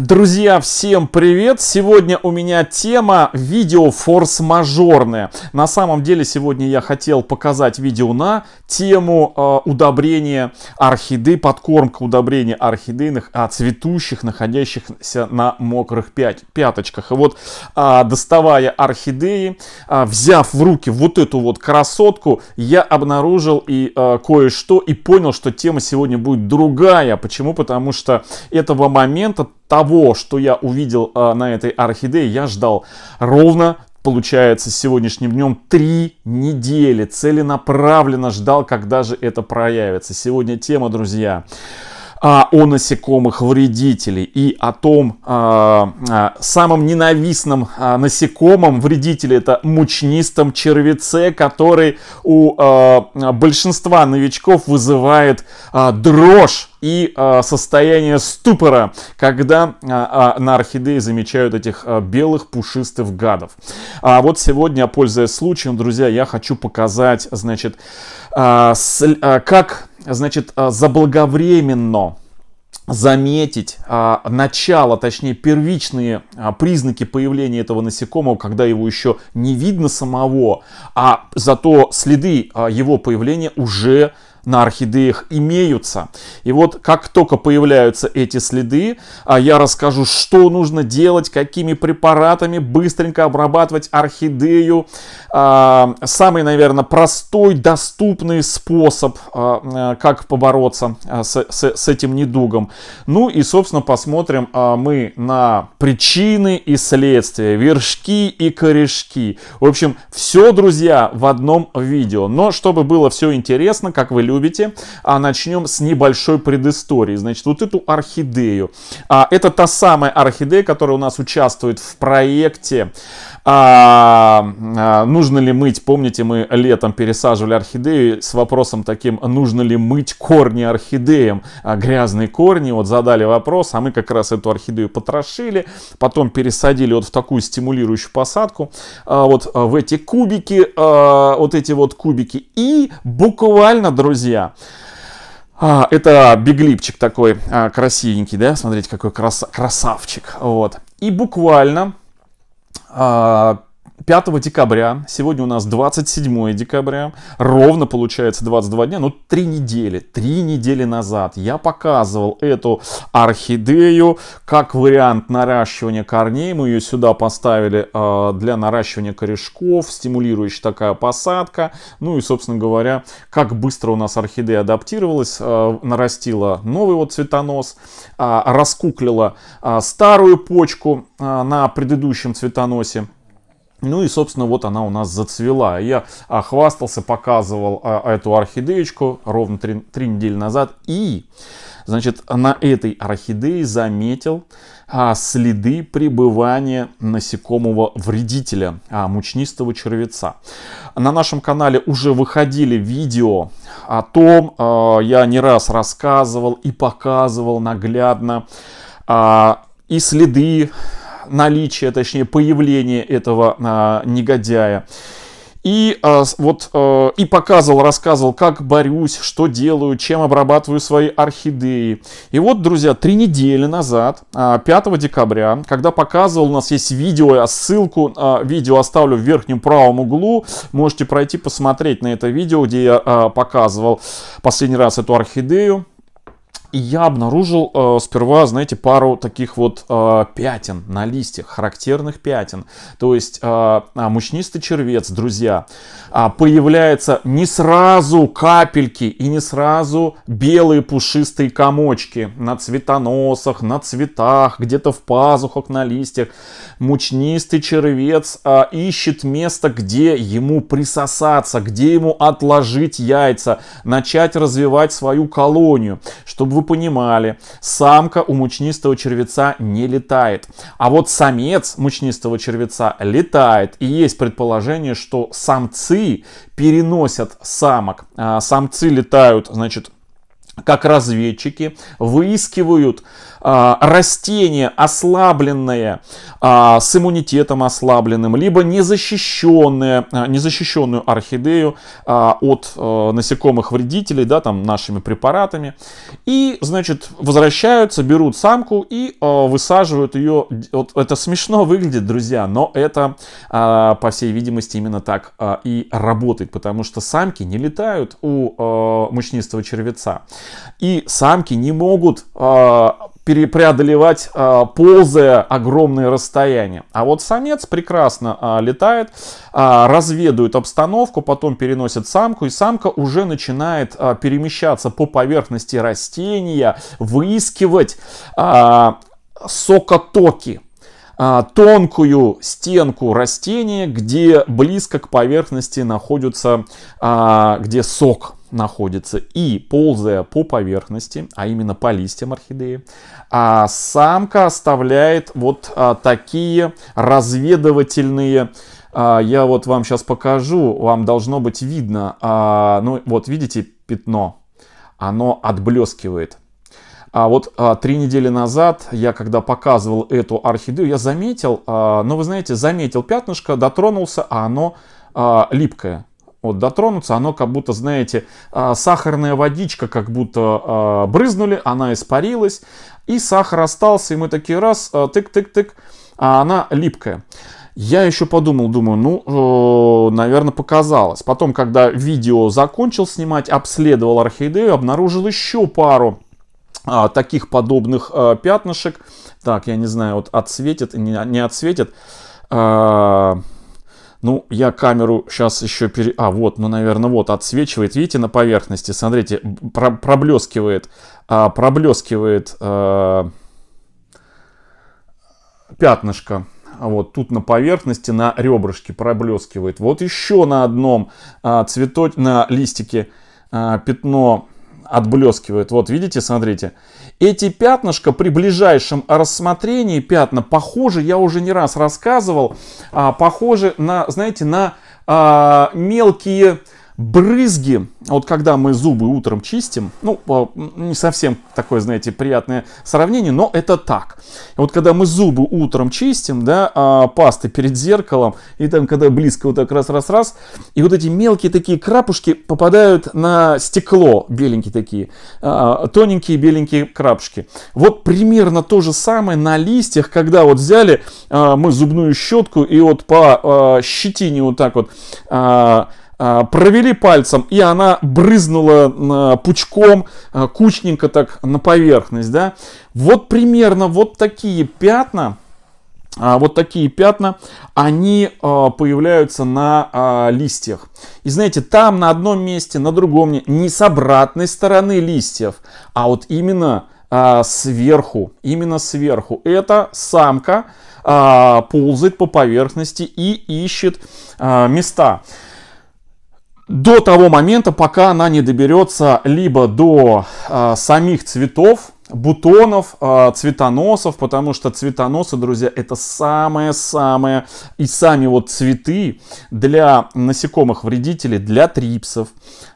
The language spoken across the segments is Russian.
Друзья, всем привет! Сегодня у меня тема видео форс-мажорное. На самом деле сегодня я хотел показать видео на тему э, удобрения орхидей, подкормка удобрения орхидейных, а цветущих, находящихся на мокрых пять, пяточках. И вот э, доставая орхидеи, э, взяв в руки вот эту вот красотку, я обнаружил и э, кое-что и понял, что тема сегодня будет другая. Почему? Потому что этого момента от того, что я увидел а, на этой орхидее, я ждал ровно получается, сегодняшним днем три недели целенаправленно ждал, когда же это проявится. Сегодня тема, друзья, а, о насекомых вредителей и о том а, а, самом ненавистном а, насекомом вредителе это мучнистом червеце, который у а, большинства новичков вызывает а, дрожь и э, состояние ступора, когда э, э, на орхидеи замечают этих э, белых пушистых гадов. А вот сегодня, пользуясь случаем, друзья, я хочу показать, значит, а, а, как, значит, а, заблаговременно заметить начало, точнее первичные признаки появления этого насекомого, когда его еще не видно самого, а зато следы его появления уже на орхидеях имеются. И вот как только появляются эти следы, а, я расскажу, что нужно делать, какими препаратами быстренько обрабатывать орхидею. А, самый, наверное, простой, доступный способ, а, как побороться с, с, с этим недугом. Ну и, собственно, посмотрим мы на причины и следствия, вершки и корешки. В общем, все, друзья, в одном видео. Но чтобы было все интересно, как вы любите, любите. А начнем с небольшой предыстории. Значит, вот эту орхидею. А, это та самая орхидея, которая у нас участвует в проекте а, а, нужно ли мыть, помните, мы летом пересаживали орхидею с вопросом таким, нужно ли мыть корни орхидеям, а, грязные корни, вот задали вопрос, а мы как раз эту орхидею потрошили, потом пересадили вот в такую стимулирующую посадку, а, вот а, в эти кубики, а, вот эти вот кубики, и буквально, друзья, а, это биглипчик такой а, красивенький, да, смотрите, какой краса красавчик, вот, и буквально uh, 5 декабря, сегодня у нас 27 декабря, ровно получается 22 дня, ну три недели, три недели назад я показывал эту орхидею как вариант наращивания корней, мы ее сюда поставили э, для наращивания корешков, стимулирующая такая посадка, ну и собственно говоря, как быстро у нас орхидея адаптировалась, э, нарастила новый вот цветонос, э, раскуклила э, старую почку э, на предыдущем цветоносе, ну и, собственно, вот она у нас зацвела. Я а, хвастался, показывал а, эту орхидеечку ровно три, три недели назад. И, значит, на этой орхидее заметил а, следы пребывания насекомого-вредителя, мучнистого червеца. На нашем канале уже выходили видео о том, я не раз рассказывал и показывал наглядно и следы наличие, точнее появление этого а, негодяя. И а, вот а, и показывал, рассказывал, как борюсь, что делаю, чем обрабатываю свои орхидеи. И вот, друзья, три недели назад, 5 а, декабря, когда показывал, у нас есть видео, я ссылку а, видео оставлю в верхнем правом углу, можете пройти посмотреть на это видео, где я а, показывал последний раз эту орхидею. И я обнаружил э, сперва, знаете, пару таких вот э, пятен на листьях, характерных пятен. То есть э, а, мучнистый червец, друзья, э, появляется не сразу капельки и не сразу белые пушистые комочки на цветоносах, на цветах, где-то в пазухах, на листьях мучнистый червец а, ищет место, где ему присосаться, где ему отложить яйца, начать развивать свою колонию. Чтобы вы понимали, самка у мучнистого червеца не летает. А вот самец мучнистого червеца летает. И есть предположение, что самцы переносят самок. А, самцы летают, значит, как разведчики, выискивают а, растение ослабленное, а, с иммунитетом ослабленным, либо незащищенное, а, незащищенную орхидею от э, насекомых вредителей, да, там нашими препаратами. И, значит, возвращаются, берут самку и э, высаживают ее. Вот это смешно выглядит, друзья, но это, по всей видимости, именно так и работает, потому что самки не летают у э, мучнистого червеца. И самки не могут преодолевать, а, ползая огромные расстояния. А вот самец прекрасно а, летает, а, разведывает обстановку, потом переносит самку, и самка уже начинает перемещаться по поверхности растения, выискивать сокотоки. А, тонкую стенку растения, где близко к поверхности находится, а, где сок находится. И ползая по поверхности, а именно по листьям орхидеи, а, самка оставляет вот такие разведывательные я вот вам сейчас покажу, вам должно быть видно, ну вот видите пятно, оно отблескивает. А вот а, три недели назад я, когда показывал эту орхидею, я заметил, а, ну вы знаете, заметил пятнышко, дотронулся, а оно а, липкое. Вот дотронуться, оно как будто, знаете, а, сахарная водичка как будто а, брызнули, она испарилась, и сахар остался, и мы такие раз, тык-тык-тык, а, а она липкая. Я еще подумал, думаю, ну, э, наверное, показалось. Потом, когда видео закончил снимать, обследовал орхидею, обнаружил еще пару а, таких подобных а, пятнышек. Так, я не знаю, вот отсветит, не, не отсветит. А, ну, я камеру сейчас еще пере... А, вот, ну, наверное, вот, отсвечивает. Видите, на поверхности, смотрите, про проблескивает, а, проблескивает а, пятнышко. А вот тут на поверхности, на ребрышке проблескивает. Вот еще на одном а, цветоч... на листике а, пятно отблескивает. Вот видите, смотрите. Эти пятнышко при ближайшем рассмотрении, пятна, похожи, я уже не раз рассказывал, а, похожи на, знаете, на а, мелкие брызги, а вот когда мы зубы утром чистим, ну, а, не совсем такое, знаете, приятное сравнение, но это так. Вот когда мы зубы утром чистим, да, а, пасты перед зеркалом, и там, когда близко вот так раз-раз-раз, и вот эти мелкие такие крапушки попадают на стекло, беленькие такие, тоненькие беленькие крапушки. Вот примерно то же самое на листьях, когда вот взяли мы зубную щетку и вот по щетине вот так вот... А, провели пальцем, и она брызнула а, пучком а, кучненько так на поверхность, да. Вот примерно вот такие пятна, вот такие пятна, они появляются на листьях. И знаете, там на одном месте, на другом, не с обратной стороны листьев, а вот именно сверху, именно сверху. Это самка ползает по поверхности и ищет места до того момента, пока она не доберется либо до э, самих цветов, бутонов, э, цветоносов, потому что цветоносы, друзья, это самое-самое, и сами вот цветы для насекомых-вредителей, для трипсов,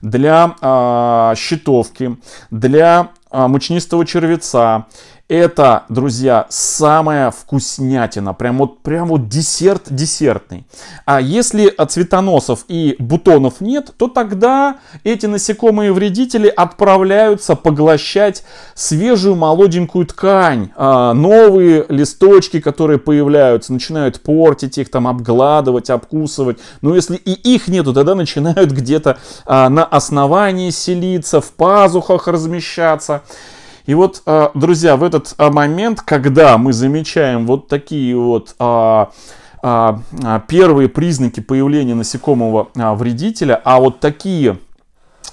для э, щитовки, для мучнистого червеца это, друзья, самая вкуснятина. Прям вот, прям вот десерт десертный. А если цветоносов и бутонов нет, то тогда эти насекомые-вредители отправляются поглощать свежую молоденькую ткань. А новые листочки, которые появляются, начинают портить их, там обгладывать, обкусывать. Но если и их нету, тогда начинают где-то а, на основании селиться, в пазухах размещаться. И вот, а, друзья, в этот а, момент, когда мы замечаем вот такие вот а, первые признаки появления насекомого вредителя, а вот такие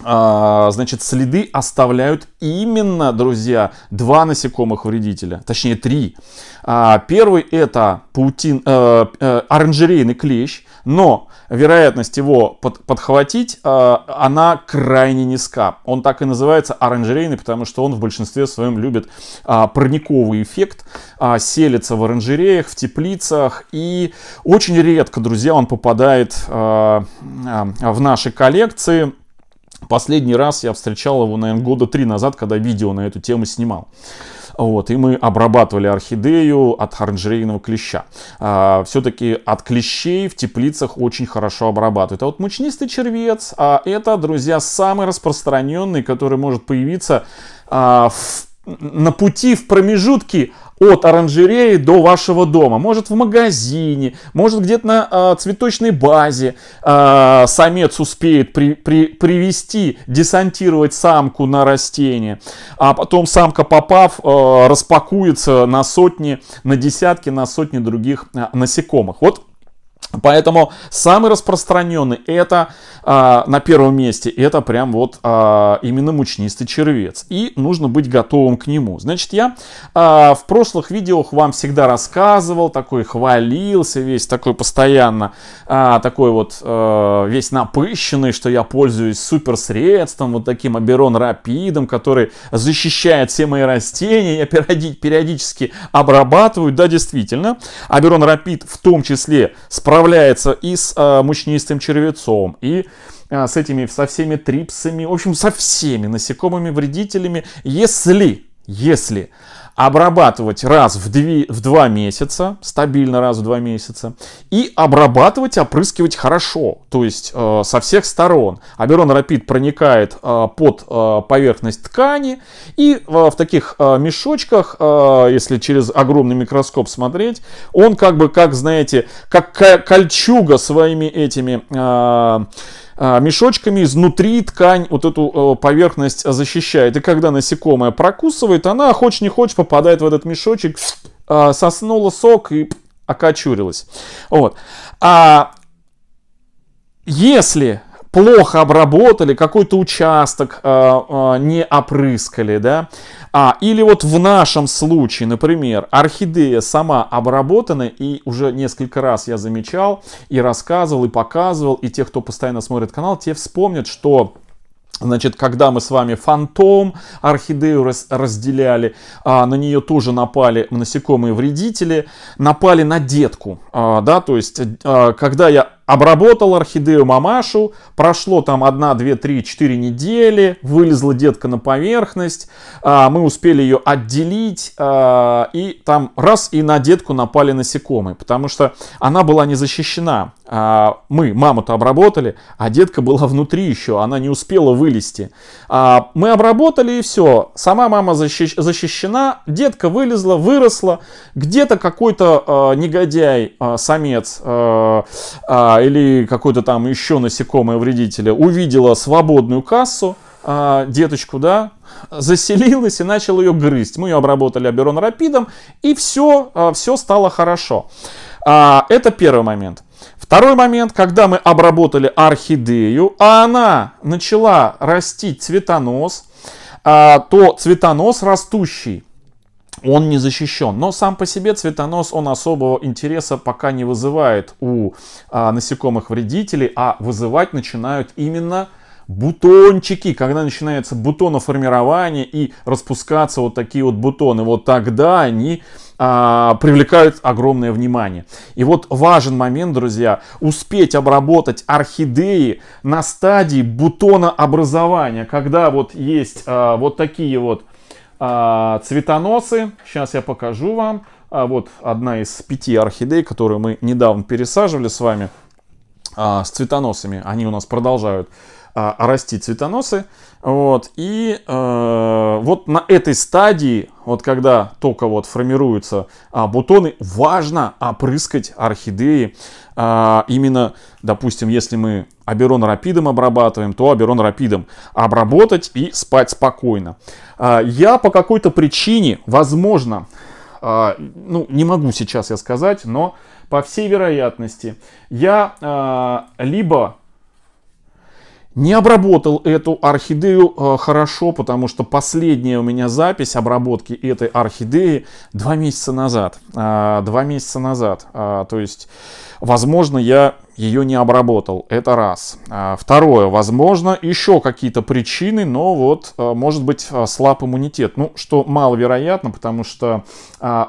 а, значит, следы оставляют именно, друзья, два насекомых вредителя, точнее три. А, первый это паутин, э, э, оранжерейный клещ, но вероятность его под, подхватить, э, она крайне низка. Он так и называется оранжерейный, потому что он в большинстве своем любит э, парниковый эффект, э, селится в оранжереях, в теплицах, и очень редко, друзья, он попадает э, э, в наши коллекции. Последний раз я встречал его, наверное, года три назад, когда видео на эту тему снимал. Вот, и мы обрабатывали орхидею от оранжерейного клеща. А, все-таки от клещей в теплицах очень хорошо обрабатывают. А вот мучнистый червец, а это, друзья, самый распространенный, который может появиться а, в, на пути в промежутке от оранжереи до вашего дома. Может в магазине, может где-то на э, цветочной базе э, самец успеет при, при, привести, десантировать самку на растение. А потом самка, попав, э, распакуется на сотни, на десятки, на сотни других э, насекомых. Вот Поэтому самый распространенный это а, на первом месте это прям вот а, именно мучнистый червец и нужно быть готовым к нему. Значит я а, в прошлых видео вам всегда рассказывал такой хвалился весь такой постоянно а, такой вот а, весь напыщенный, что я пользуюсь суперсредством вот таким аберон рапидом, который защищает все мои растения, я периодически обрабатываю, да действительно аберон рапид в том числе справляется справляется и с э, мучнистым червецом, и э, с этими, со всеми трипсами, в общем, со всеми насекомыми вредителями, если, если обрабатывать раз в, дви, в два месяца, стабильно раз в два месяца, и обрабатывать, опрыскивать хорошо, то есть э, со всех сторон. Аберон Рапид проникает э, под э, поверхность ткани, и э, в таких э, мешочках, э, если через огромный микроскоп смотреть, он как бы, как знаете, как кольчуга своими этими... Э, а, мешочками изнутри ткань вот эту э, поверхность защищает. И когда насекомое прокусывает, она, хочешь не хочешь, попадает в этот мешочек, а, соснула сок и окочурилась. Вот. А если плохо обработали, какой-то участок э, э, не опрыскали, да. А, или вот в нашем случае, например, орхидея сама обработана, и уже несколько раз я замечал, и рассказывал, и показывал, и те, кто постоянно смотрит канал, те вспомнят, что Значит, когда мы с вами фантом орхидею раз, разделяли, а, на нее тоже напали насекомые вредители, напали на детку, а, да, то есть, э, а, когда я обработал орхидею мамашу, прошло там 1, 2, 3, 4 недели, вылезла детка на поверхность, а, мы успели ее отделить, а, и там раз и на детку напали насекомые, потому что она была не защищена. А, мы маму-то обработали, а детка была внутри еще, она не успела вылезти. А, мы обработали и все. Сама мама защищена, детка вылезла, выросла. Где-то какой-то а, негодяй, самец или какой-то там еще насекомое вредителя увидела свободную кассу, деточку, да, заселилась и начал ее грызть. Мы ее обработали аберон рапидом, и все, все стало хорошо. Это первый момент. Второй момент, когда мы обработали орхидею, а она начала расти цветонос, а, то цветонос растущий, он не защищен. Но сам по себе цветонос, он особого интереса пока не вызывает у а, насекомых вредителей, а вызывать начинают именно бутончики, когда начинается бутоноформирование и распускаться вот такие вот бутоны, вот тогда они а, привлекают огромное внимание. И вот важен момент, друзья, успеть обработать орхидеи на стадии бутона образования, когда вот есть а, вот такие вот а, цветоносы. Сейчас я покажу вам. А, вот одна из пяти орхидей, которую мы недавно пересаживали с вами а, с цветоносами. Они у нас продолжают а, расти цветоносы. Вот, и э, вот на этой стадии, вот когда только вот формируются а, бутоны, важно опрыскать орхидеи. А, именно, допустим, если мы аберон рапидом обрабатываем, то аберон рапидом обработать и спать спокойно. А, я по какой-то причине, возможно, а, ну не могу сейчас я сказать, но по всей вероятности я а, либо не обработал эту орхидею э, хорошо, потому что последняя у меня запись обработки этой орхидеи два месяца назад. А, два месяца назад. А, то есть, возможно, я ее не обработал. Это раз. А, второе, возможно, еще какие-то причины, но вот а, может быть а, слаб иммунитет. Ну, что маловероятно, потому что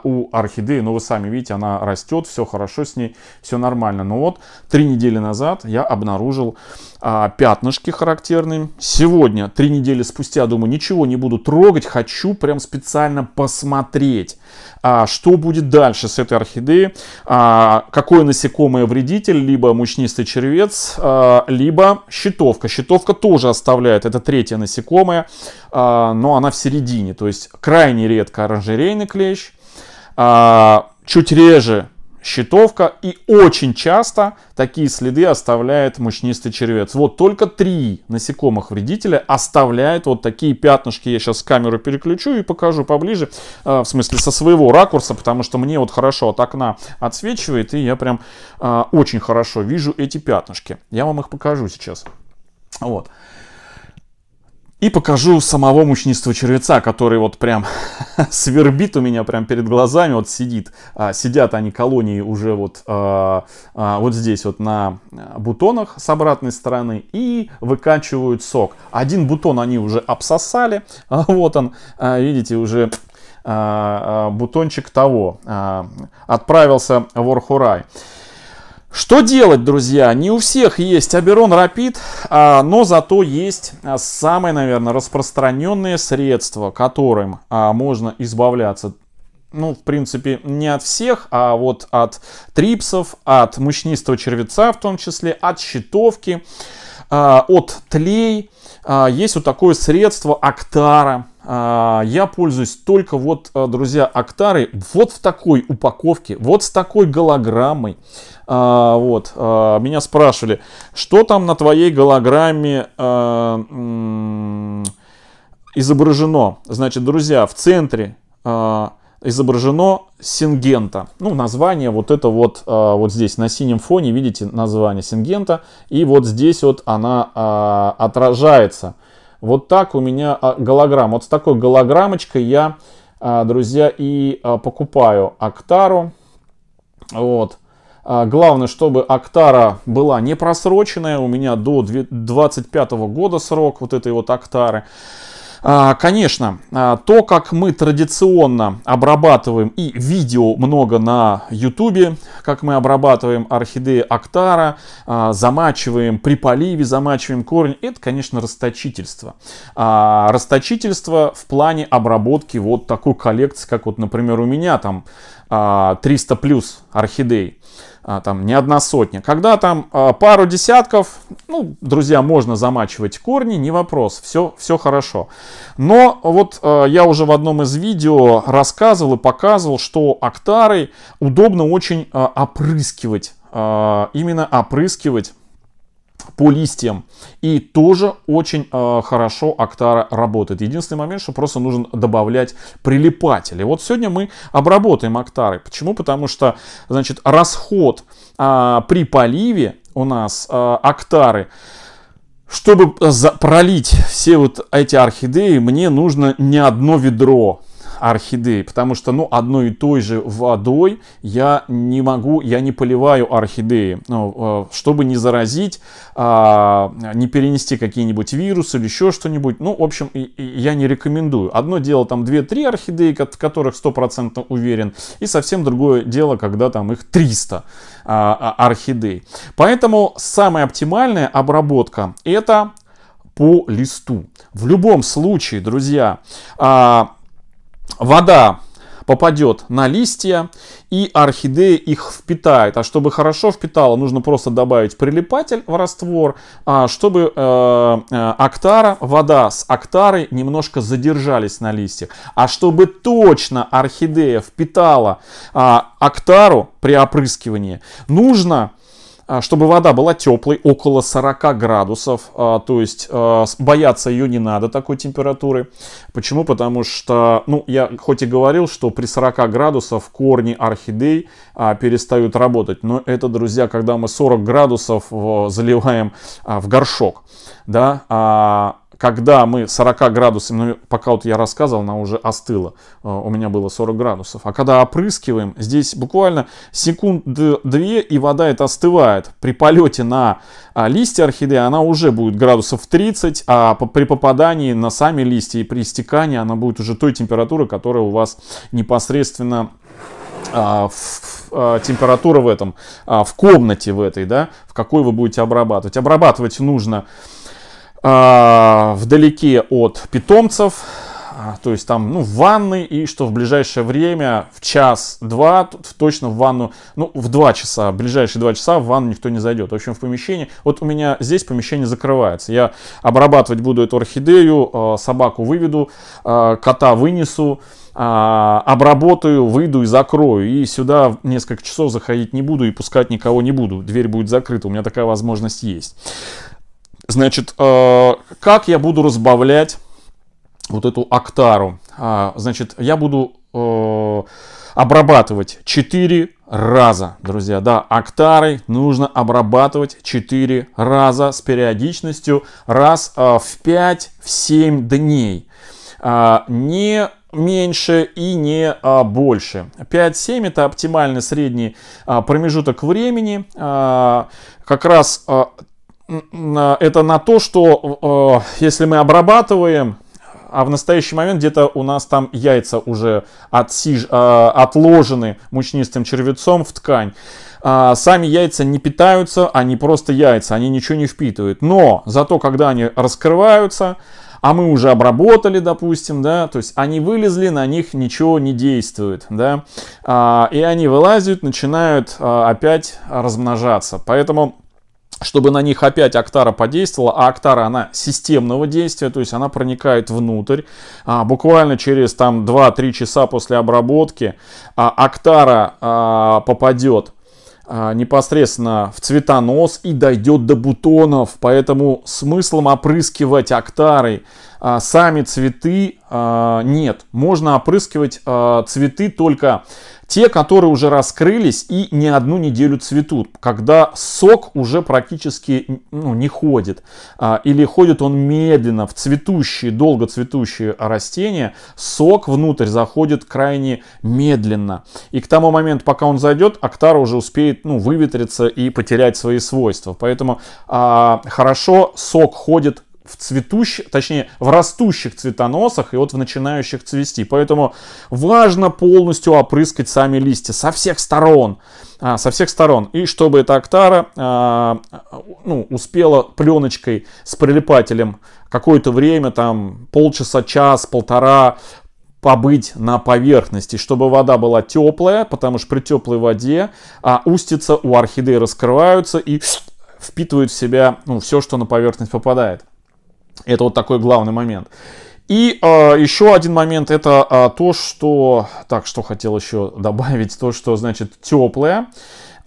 у орхидеи, ну вы сами видите, она растет, все хорошо с ней, все нормально. Но вот три недели назад я обнаружил пятнышки характерные. Сегодня, три недели спустя, думаю, ничего не буду трогать, хочу прям специально посмотреть а, что будет дальше с этой орхидеей, а, какое насекомое вредитель, либо мучнистый червец, а, либо щитовка. Щитовка тоже оставляет, это третье насекомое, а, но она в середине, то есть крайне редко оранжерейный клещ, а, чуть реже щитовка. И очень часто такие следы оставляет мучнистый червец. Вот только три насекомых-вредителя оставляют вот такие пятнышки. Я сейчас камеру переключу и покажу поближе. А, в смысле со своего ракурса, потому что мне вот хорошо от окна отсвечивает. И я прям а, очень хорошо вижу эти пятнышки. Я вам их покажу сейчас. Вот. И покажу самого мучнистого червеца, который вот прям свербит у меня прям перед глазами, вот сидит. А, сидят они колонии уже вот, а, а, вот здесь вот на э, бутонах с обратной стороны и выкачивают сок. Один бутон они уже обсосали, а, вот он, а, видите, уже а, а, бутончик того а, отправился в Орхурай. Что делать, друзья? Не у всех есть Аберон Рапид, а, но зато есть а, самое, наверное, распространенное средство, которым а, можно избавляться ну, в принципе, не от всех, а вот от трипсов, от мучнистого червеца в том числе, от щитовки, от тлей. Есть вот такое средство Актара а, я пользуюсь только вот, э, друзья, Актарой вот в такой упаковке, вот с такой голограммой. А, вот, э, меня спрашивали, что там на твоей голограмме э, изображено. Значит, друзья, в центре изображено Сингента. Ну, название вот это вот, вот здесь на синем фоне, видите название Сингента. И вот здесь вот она отражается вот так у меня а, голограмма. Вот с такой голограммочкой я, а, друзья, и а, покупаю Актару. Вот. Главное, чтобы Актара была не просроченная. У меня до 25 года срок вот этой вот Актары. А, конечно, а, то, как мы традиционно обрабатываем и видео много на YouTube, как мы обрабатываем орхидеи Актара, а, замачиваем при поливе, замачиваем корень, это, конечно, расточительство. Расточительство в плане обработки вот такой коллекции, как вот, например, у меня там 300 плюс орхидей. А там не одна сотня. Когда там а, пару десятков, ну, друзья, можно замачивать корни, не вопрос, все, все хорошо. Но вот а, я уже в одном из видео рассказывал и показывал, что октарой удобно очень а, опрыскивать, именно опрыскивать по листьям. И тоже очень э, хорошо Актара работает. Единственный момент, что просто нужно добавлять прилипатели. Вот сегодня мы обработаем Актары. Почему? Потому что, значит, расход э, при поливе у нас э, Актары чтобы пролить все вот эти орхидеи, мне нужно не одно ведро орхидеи, потому что, ну, одной и той же водой я не могу, я не поливаю орхидеи, ну, э, чтобы не заразить, а, не перенести какие-нибудь вирусы или еще что-нибудь. Ну, в общем, я не рекомендую. Одно дело там 2-3 орхидеи, в которых стопроцентно уверен, и совсем другое дело, когда там их 300 а, а, орхидей. Поэтому самая оптимальная обработка это по листу. В любом случае, друзья, вода попадет на листья, и орхидея их впитает. А чтобы хорошо впитала, нужно просто добавить прилипатель в раствор, а, чтобы актара, э, э, вода с актарой немножко задержались на листьях. А чтобы точно орхидея впитала актару при опрыскивании, нужно а, чтобы вода была теплой, около 40 градусов, а, то есть а, бояться ее не надо такой температуры. Почему? Потому что, ну, я хоть и говорил, что при 40 градусов корни орхидей перестают работать, но это, друзья, когда мы 40 градусов заливаем в горшок, да, когда мы 40 градусами, ну, пока вот я рассказывал, она уже остыла, э, у меня было 40 градусов. А когда опрыскиваем, здесь буквально секунд две и вода это остывает. При полете на а, листья орхидеи она уже будет градусов 30, а при попадании на сами листья и при истекании она будет уже той температуры, которая у вас непосредственно в, а, а, температура в этом, в комнате в этой, да, в какой вы будете обрабатывать. Обрабатывать нужно а, вдалеке от питомцев, а, то есть там, ну, в ванны, и что в ближайшее время, в час-два, точно в ванну, ну, в два часа, в ближайшие два часа в ванну никто не зайдет. В общем, в помещении, вот у меня здесь помещение закрывается. Я обрабатывать буду эту орхидею, а, собаку выведу, кота вынесу, обработаю, выйду и закрою. И сюда несколько часов заходить не буду и пускать никого не буду. Дверь будет закрыта, у меня такая возможность есть. Значит, э, как я буду разбавлять вот эту октару? А, значит, я буду э, обрабатывать 4 раза, друзья. Да, октарой нужно обрабатывать 4 раза с периодичностью раз э, в 5-7 дней. А, не меньше и не а, больше. 5-7 это оптимальный средний а, промежуток времени. А, как раз а, Э, это на то, что э, если мы обрабатываем, а в настоящий момент где-то у нас там яйца уже отсиж, э, отложены мучнистым червецом в ткань, э, сами яйца не питаются, они просто яйца, они ничего не впитывают. Но зато, когда они раскрываются, а мы уже обработали, допустим, да, то есть они вылезли, на них ничего не действует, да, а, и они вылазят, начинают э, опять размножаться. Поэтому чтобы на них опять Актара подействовала, а Актара она системного действия, то есть она проникает внутрь, а, буквально через там 2-3 часа после обработки а, Актара а, попадет а, непосредственно в цветонос и дойдет до бутонов. Поэтому смыслом опрыскивать актарой а, сами цветы а, нет. Можно опрыскивать а, цветы только те, которые уже раскрылись и не одну неделю цветут, когда сок уже практически ну, не ходит. А, или ходит он медленно в цветущие, долго цветущие растения. Сок внутрь заходит крайне медленно. И к тому моменту, пока он зайдет, актара уже успеет ну, выветриться и потерять свои свойства. Поэтому а, хорошо сок ходит в цветущих, точнее, в растущих цветоносах и вот в начинающих цвести. Поэтому важно полностью опрыскать сами листья со всех сторон. А, со всех сторон. И чтобы эта актара а, ну, успела пленочкой с прилипателем какое-то время, там полчаса, час, полтора, побыть на поверхности, чтобы вода была теплая, потому что при теплой воде а, устица у орхидеи раскрываются и впитывают в себя ну, все, что на поверхность попадает. Это вот такой главный момент. И э, еще один момент это э, то, что... Так, что хотел еще добавить? То, что значит теплое.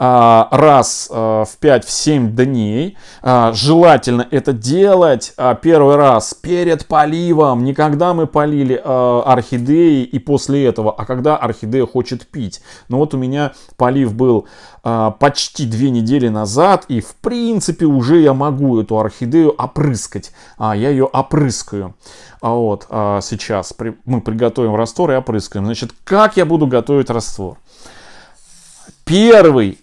А, раз э, в 5-7 дней. А, желательно это делать а, первый раз перед поливом. Никогда мы полили э, орхидеи и после этого, а когда орхидея хочет пить. Но ну вот у меня полив был почти две недели назад, и в принципе уже я могу эту орхидею опрыскать. Я ее опрыскаю. вот сейчас мы приготовим раствор и опрыскаем. Значит, как я буду готовить раствор? Первый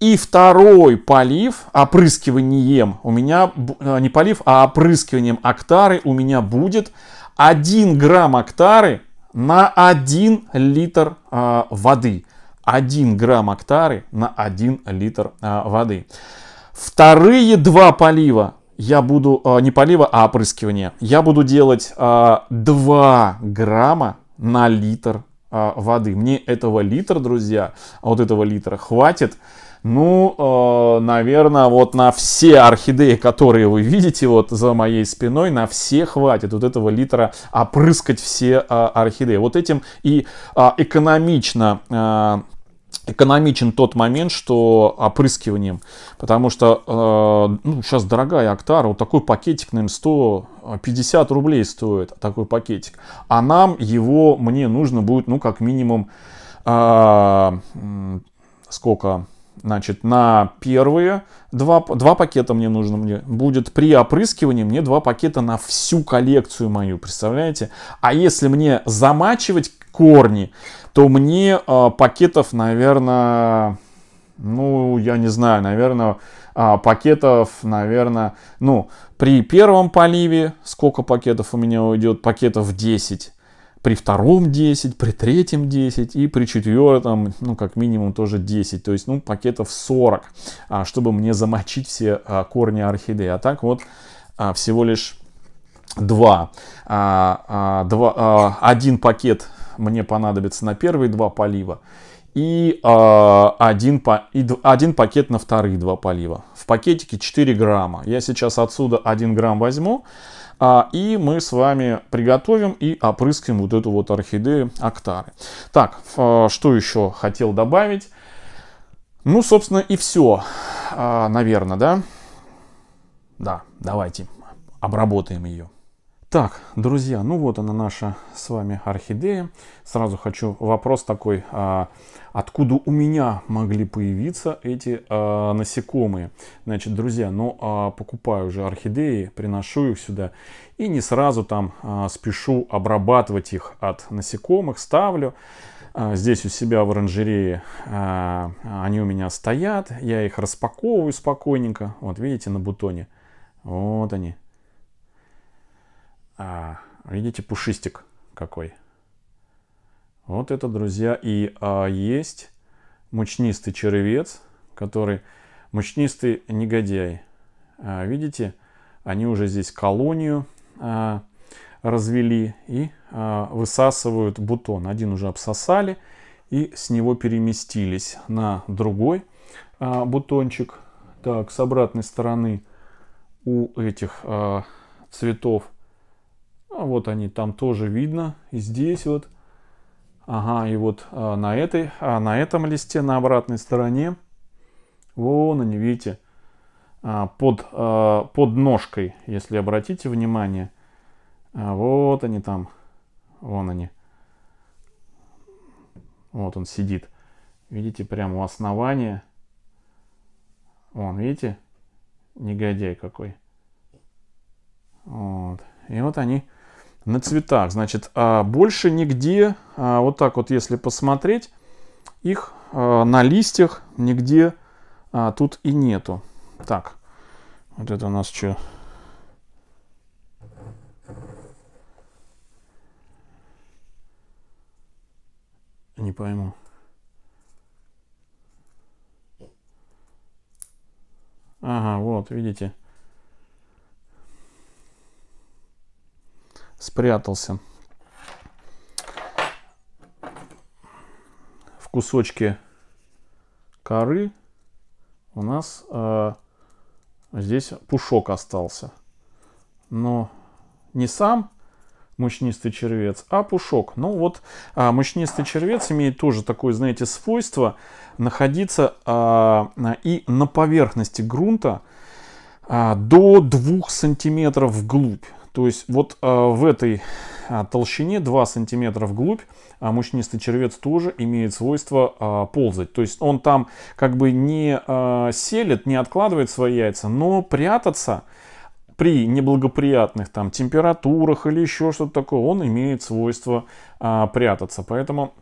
и второй полив, опрыскиванием у меня, э, не полив, а опрыскиванием октары у меня будет 1 грамм октары на 1 литр э, воды. 1 грамм октары на 1 литр э, воды. Вторые два полива я буду, э, не полива, а опрыскивание, я буду делать э, 2 грамма на литр э, воды. Мне этого литра, друзья, вот этого литра хватит ну, э, наверное, вот на все орхидеи, которые вы видите вот за моей спиной, на все хватит вот этого литра опрыскать все э, орхидеи. Вот этим и э, экономично... Э, экономичен тот момент, что опрыскиванием, потому что э, ну, сейчас дорогая Актара, вот такой пакетик, наверное, э, 150 рублей стоит такой пакетик, а нам его, мне нужно будет, ну, как минимум, э, сколько, Значит, на первые два, два пакета мне нужно мне будет при опрыскивании мне два пакета на всю коллекцию мою, представляете? А если мне замачивать корни, то мне э, пакетов, наверное, ну, я не знаю, наверное, а, пакетов, наверное, ну, при первом поливе сколько пакетов у меня уйдет? Пакетов 10 при втором 10, при третьем 10 и при четвертом, ну, как минимум тоже 10. То есть, ну, пакетов 40, а, чтобы мне замочить все а, корни орхидеи. А так вот а, всего лишь 2. Один пакет мне понадобится на первые два полива и один, по, и д, один пакет на вторые два полива. В пакетике 4 грамма. Я сейчас отсюда 1 грамм возьму, а, и мы с вами приготовим и опрыскаем вот эту вот орхидею актары. Так, а, что еще хотел добавить? Ну, собственно, и все, а, наверное, да? Да, давайте обработаем ее. Так, друзья, ну вот она наша с вами орхидея. Сразу хочу вопрос такой, а, откуда у меня могли появиться эти а, насекомые? Значит, друзья, ну а, покупаю уже орхидеи, приношу их сюда и не сразу там а, спешу обрабатывать их от насекомых, ставлю. А, здесь у себя в оранжерее а, они у меня стоят, я их распаковываю спокойненько. Вот видите на бутоне, вот они а, видите, пушистик какой. Вот это, друзья, и а, есть мучнистый червец, который мучнистый негодяй. А, видите, они уже здесь колонию а, развели и а, высасывают бутон. Один уже обсосали и с него переместились на другой а, бутончик. Так, с обратной стороны у этих а, цветов а вот они там тоже видно. И здесь вот. Ага, и вот а, на этой, а на этом листе на обратной стороне, вон они, видите, а, под, а, под ножкой, если обратите внимание, а вот они там, вон они. Вот он сидит. Видите, прямо у основания. Вон, видите? Негодяй какой. Вот. И вот они на цветах. Значит, а больше нигде, а, вот так вот если посмотреть, их а, на листьях нигде а, тут и нету. Так, вот это у нас что? Не пойму. Ага, вот, видите. спрятался в кусочке коры у нас э, здесь пушок остался. Но не сам мучнистый червец, а пушок. Ну вот а, мучнистый червец имеет тоже такое, знаете, свойство находиться а, и на поверхности грунта а, до двух сантиметров вглубь. То есть вот а, в этой а, толщине 2 сантиметра вглубь а мучнистый червец тоже имеет свойство а, ползать. То есть он там как бы не селит, не откладывает свои яйца, но прятаться при неблагоприятных там температурах или еще что-то такое, он имеет свойство прятаться. Поэтому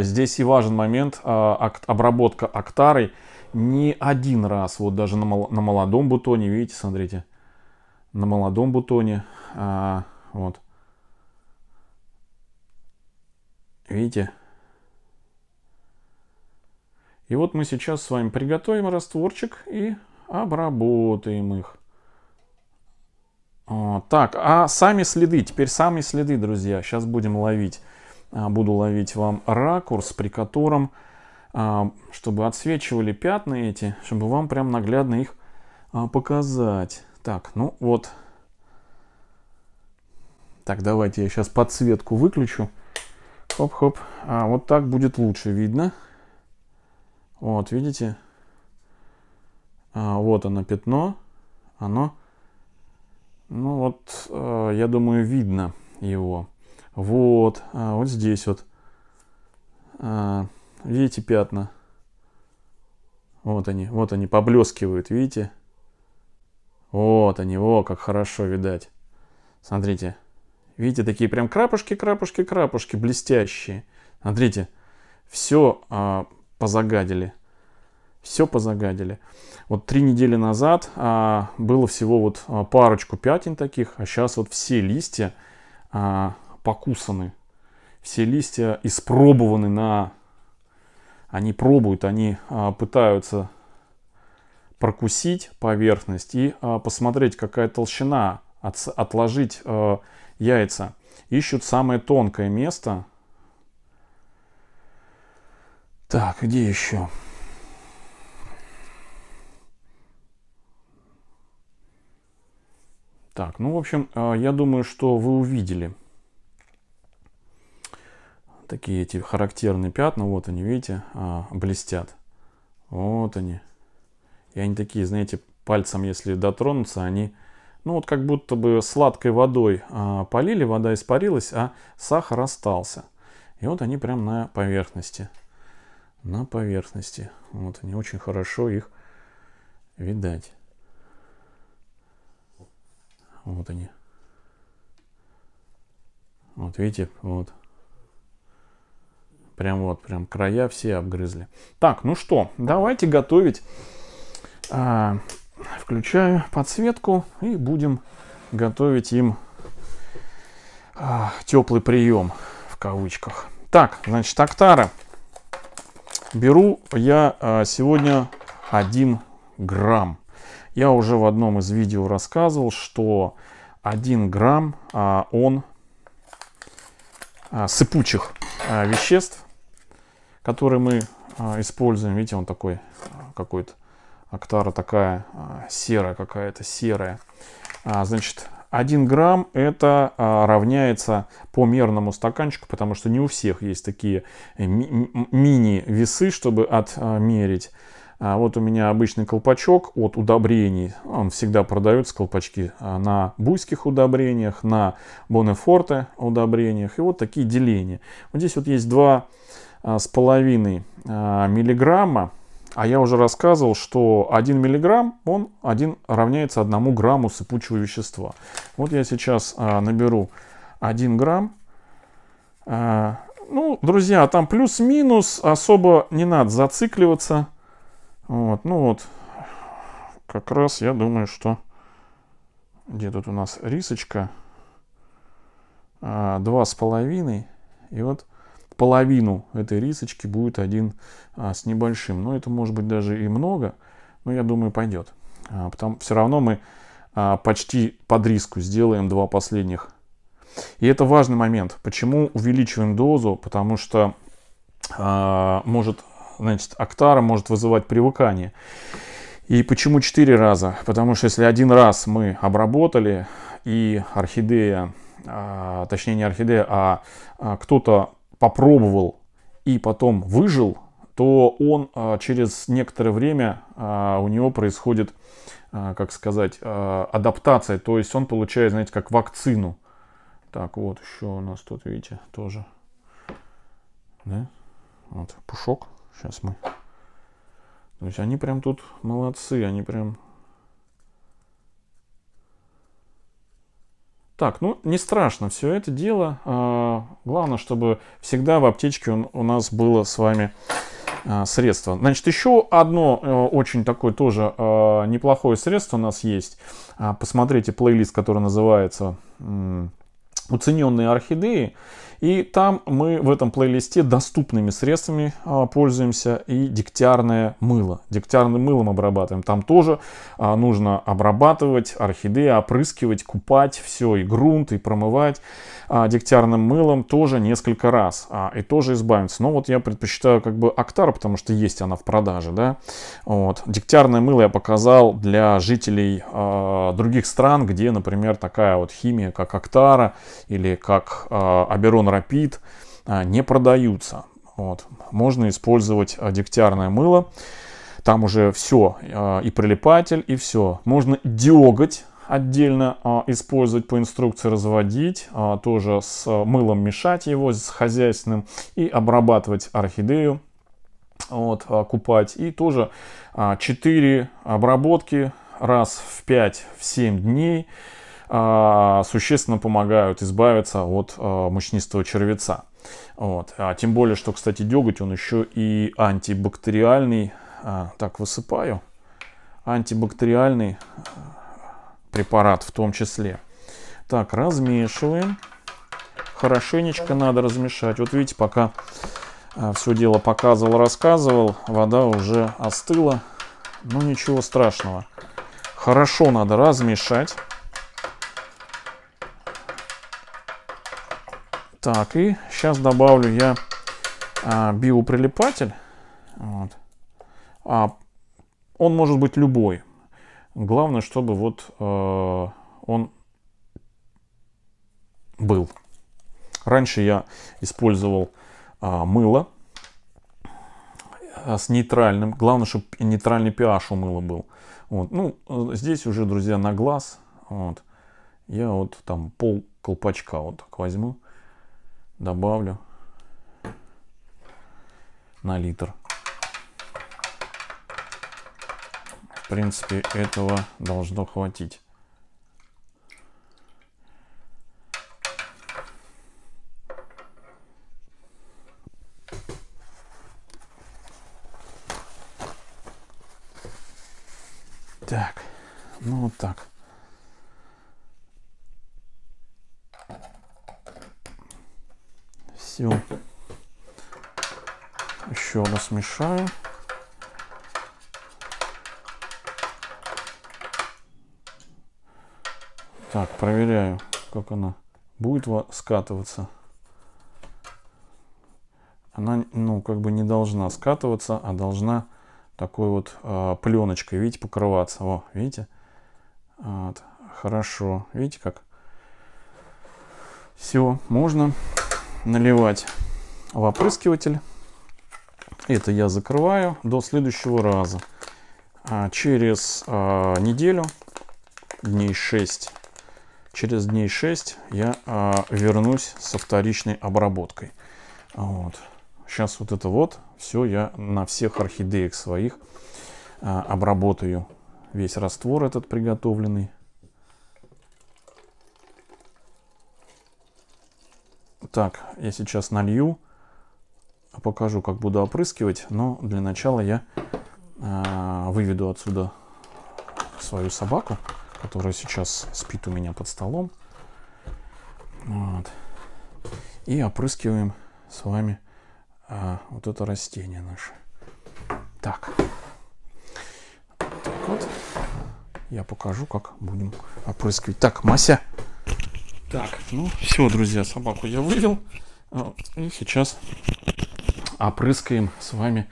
здесь и важен момент обработка актарой не один раз, вот даже на молодом бутоне, видите, смотрите, на молодом бутоне. А, вот. Видите? И вот мы сейчас с вами приготовим растворчик и обработаем их. Вот, а, так, а сами следы, теперь сами следы, друзья, сейчас будем ловить. А, буду ловить вам ракурс, при котором, а, чтобы отсвечивали пятна эти, чтобы вам прям наглядно их показать. Так, ну вот. Так, давайте я сейчас подсветку выключу. Хоп-хоп. А вот так будет лучше видно. Вот, видите? А, вот оно пятно. Оно... Ну вот, э, я думаю, видно его. Вот, а вот здесь вот. А, видите пятна? Вот они, вот они поблескивают, видите? Вот они, о, как хорошо видать. Смотрите. Видите, такие прям крапушки, крапушки, крапушки, блестящие. Смотрите, все а, позагадили. Все позагадили. Вот три недели назад а, было всего вот а, парочку пятен таких, а сейчас вот все листья а, покусаны. Все листья испробованы на... Они пробуют, они а, пытаются прокусить поверхность и а, посмотреть, какая толщина, отложить а, яйца. Ищут самое тонкое место. Так, где еще? Так, ну, в общем, а, я думаю, что вы увидели такие эти характерные пятна. Вот они, видите, блестят. Вот они. И они такие, знаете, пальцем, если дотронуться, они, ну вот как будто бы сладкой водой а, полили, вода испарилась, а сахар остался. И вот они прям на поверхности. На поверхности. Вот они очень хорошо их видать. Вот они. Вот видите, вот. Прям вот, прям края все обгрызли. Так, ну что, давайте готовить а, включаю подсветку и будем готовить им а, теплый прием в кавычках. Так, значит, Актара. Беру я а, сегодня 1 грамм. Я уже в одном из видео рассказывал, что 1 грамм а, он а, сыпучих а, веществ, которые мы а, используем. Видите, он такой а, какой-то Актара такая а, серая какая-то, серая. А, значит, 1 грамм это а, равняется по мерному стаканчику, потому что не у всех есть такие э, ми мини-весы, чтобы отмерить. Вот у меня обычный колпачок от удобрений. Он всегда продается, колпачки, на буйских удобрениях, на Бонефорте удобрениях. И вот такие деления. Вот здесь вот есть 2,5 миллиграмма а я уже рассказывал, что 1 миллиграмм, он 1 равняется 1 грамму сыпучего вещества. Вот я сейчас а, наберу 1 грамм. А, ну, друзья, там плюс-минус, особо не надо зацикливаться. Вот, ну вот, как раз я думаю, что... Где тут у нас рисочка? А, два с половиной. И вот половину этой рисочки будет один а, с небольшим. Но это может быть даже и много, но я думаю пойдет. А, потому все равно мы а, почти под риску сделаем два последних. И это важный момент. Почему увеличиваем дозу? Потому что а, может, значит, актара может вызывать привыкание. И почему 4 раза? Потому что если один раз мы обработали и орхидея, а, точнее не орхидея, а, а кто-то попробовал и потом выжил, то он а, через некоторое время а, у него происходит, а, как сказать, адаптация. То есть он получает, знаете, как вакцину. Так, вот еще у нас тут, видите, тоже. Да? Вот, пушок. Сейчас мы. То есть они прям тут молодцы, они прям Так, ну не страшно все это дело. А, главное, чтобы всегда в аптечке у, нас было с вами а, средство. Значит, еще одно э, очень такое тоже а, неплохое средство у нас есть. А, посмотрите плейлист, который называется уцененные орхидеи. И там мы в этом плейлисте доступными средствами а, пользуемся и дегтярное мыло. Дегтярным мылом обрабатываем. Там тоже а, нужно обрабатывать орхидеи, опрыскивать, купать все, и грунт, и промывать а, дегтярным мылом тоже несколько раз. А, и тоже избавиться. Но вот я предпочитаю как бы Актар, потому что есть она в продаже. Да? Вот. Дегтярное мыло я показал для жителей других стран, где, например, такая вот химия, как Актара, или как Аберон Рапид а, не продаются. Вот. Можно использовать а, дегтярное мыло. Там уже все, а, и прилипатель, и все. Можно деготь отдельно использовать по инструкции, разводить, тоже с мылом мешать его, с хозяйственным, и обрабатывать орхидею, вот, купать. И тоже 4 обработки раз в 5-7 дней. А, существенно помогают избавиться от а, мучнистого червеца. Вот. А тем более, что, кстати, деготь, он еще и антибактериальный. А, так, высыпаю. Антибактериальный препарат в том числе. Так, размешиваем. Хорошенечко надо размешать. Вот видите, пока все дело показывал, рассказывал, вода уже остыла. но ну, ничего страшного. Хорошо надо размешать. Так, и сейчас добавлю я а, биоприлипатель. Вот. А, он может быть любой. Главное, чтобы вот э, он был. Раньше я использовал а, мыло э, с нейтральным. Главное, чтобы нейтральный pH у мыла был. Вот. Ну, э, здесь уже, друзья, на глаз. Вот. Я вот там пол колпачка вот так возьму добавлю на литр. В принципе, этого должно хватить. Так, ну вот так. все. Еще раз смешаю. Так, проверяю, как она будет скатываться. Она, ну, как бы не должна скатываться, а должна такой вот э, пленочкой, видите, покрываться. О, видите? Вот, хорошо. Видите, как? Все, можно наливать в опрыскиватель. Это я закрываю до следующего раза. А, через а, неделю, дней 6, через дней 6 я а, вернусь со вторичной обработкой. Вот. Сейчас вот это вот все я на всех орхидеях своих обработаю. Весь раствор этот приготовленный. Так, я сейчас налью, покажу, как буду опрыскивать, но для начала я э, выведу отсюда свою собаку, которая сейчас спит у меня под столом. Вот. И опрыскиваем с вами э, вот это растение наше. Так. Так вот, я покажу, как будем опрыскивать. Так, Мася, так, ну все, друзья, собаку я вывел. А, и сейчас опрыскаем с вами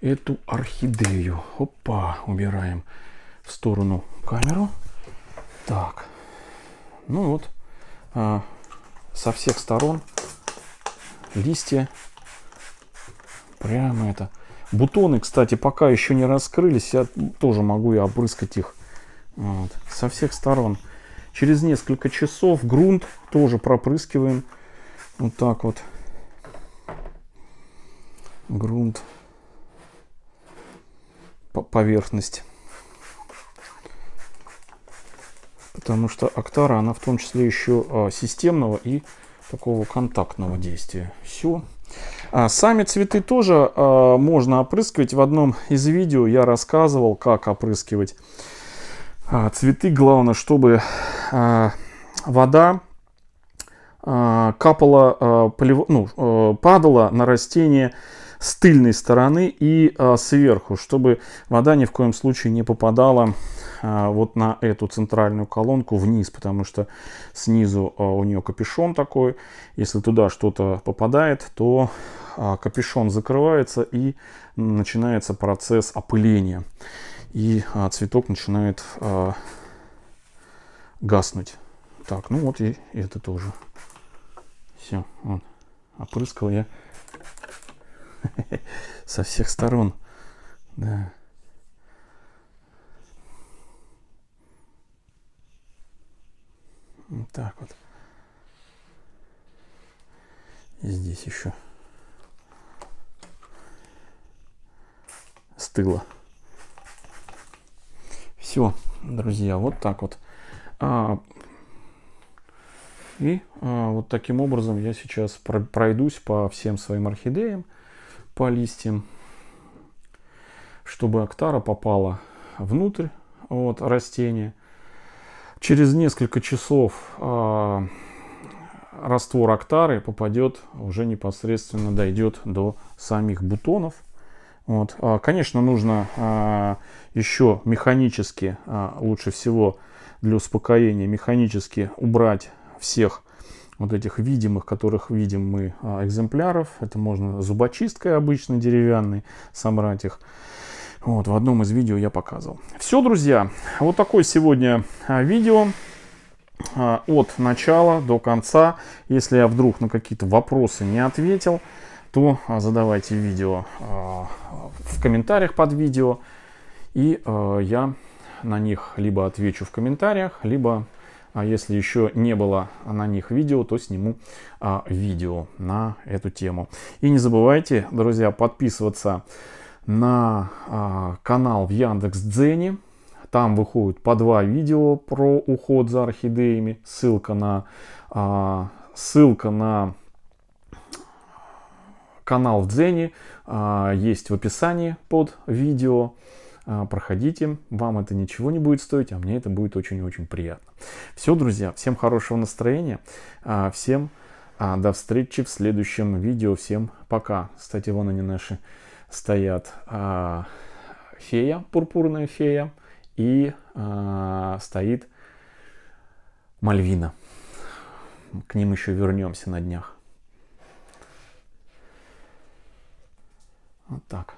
эту орхидею. Опа, убираем в сторону камеру. Так, ну вот, а, со всех сторон листья прямо это. Бутоны, кстати, пока еще не раскрылись, я тоже могу и опрыскать их вот. со всех сторон. Через несколько часов грунт тоже пропрыскиваем. Вот так вот. Грунт. Поверхность. Потому что октара, она в том числе еще а, системного и такого контактного действия. Все. А сами цветы тоже а, можно опрыскивать. В одном из видео я рассказывал, как опрыскивать а, цветы главное, чтобы а, вода а, капала, ну, падала на растение с тыльной стороны и сверху, чтобы вода ни в коем случае не попадала вот на эту центральную колонку вниз, потому что снизу у нее капюшон такой. Если туда что-то попадает, то капюшон закрывается и начинается процесс опыления и а, цветок начинает а, гаснуть. Так, ну вот и, и это тоже. Все, вот. Опрыскал я со всех сторон. Да. Вот так вот. И здесь еще стыло. Все, друзья, вот так вот. А, и а, вот таким образом я сейчас пройдусь по всем своим орхидеям, по листьям, чтобы актара попала внутрь Вот растения. Через несколько часов а, раствор актары попадет уже непосредственно дойдет до самих бутонов – вот. А, конечно, нужно а, еще механически, а, лучше всего для успокоения, механически убрать всех вот этих видимых, которых видим мы, экземпляров. Это можно зубочисткой обычной деревянной собрать их. Вот, в одном из видео я показывал. Все, друзья, вот такое сегодня видео от начала до конца. Если я вдруг на какие-то вопросы не ответил, то а, задавайте видео а, в комментариях под видео, и а, я на них либо отвечу в комментариях, либо если еще не было на них видео, то сниму видео на эту тему. И не забывайте, друзья, подписываться на канал в Яндекс Яндекс.Дзене. Там выходят по два видео про уход за орхидеями. Ссылка на, ссылка на Канал в Дзене а, есть в описании под видео. А, проходите, вам это ничего не будет стоить, а мне это будет очень-очень приятно. Все, друзья, всем хорошего настроения, а, всем до встречи в следующем видео, всем пока. Кстати, вон они наши стоят, фея, пурпурная фея, и стоит Мальвина. К ним еще вернемся на днях. Вот так.